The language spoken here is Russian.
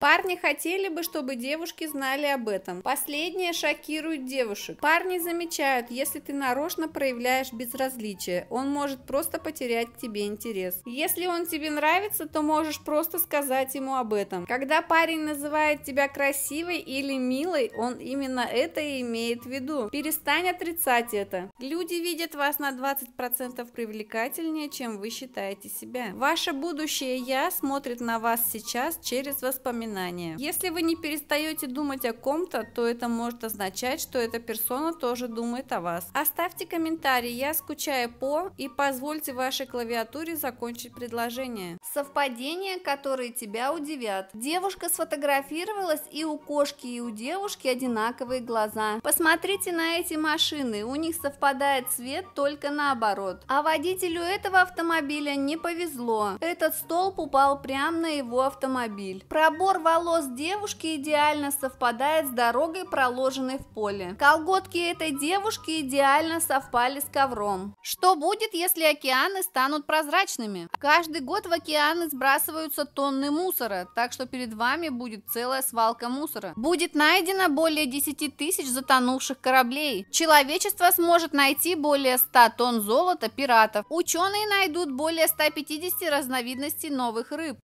Парни хотели бы, чтобы девушки знали об этом. Последнее шокирует девушек. Парни замечают, если ты нарочно проявляешь безразличие, он может просто потерять к тебе интерес. Если он тебе нравится, то можешь просто сказать ему об этом. Когда парень называет тебя красивой или милой, он именно это и имеет в виду. Перестань отрицать это. Люди видят вас на 20% привлекательнее, чем вы считаете себя. Ваше будущее «я» смотрит на вас сейчас через воспоминания воспоминания. Если вы не перестаете думать о ком-то, то это может означать, что эта персона тоже думает о вас. Оставьте комментарий «Я скучаю по» и позвольте вашей клавиатуре закончить предложение. Совпадения, которые тебя удивят. Девушка сфотографировалась и у кошки, и у девушки одинаковые глаза. Посмотрите на эти машины, у них совпадает цвет только наоборот. А водителю этого автомобиля не повезло. Этот столб упал прямо на его автомобиль. Пробор волос девушки идеально совпадает с дорогой, проложенной в поле. Колготки этой девушки идеально совпали с ковром. Что будет, если океаны станут прозрачными? Каждый год в океаны сбрасываются тонны мусора, так что перед вами будет целая свалка мусора. Будет найдено более 10 тысяч затонувших кораблей. Человечество сможет найти более 100 тонн золота пиратов. Ученые найдут более 150 разновидностей новых рыб.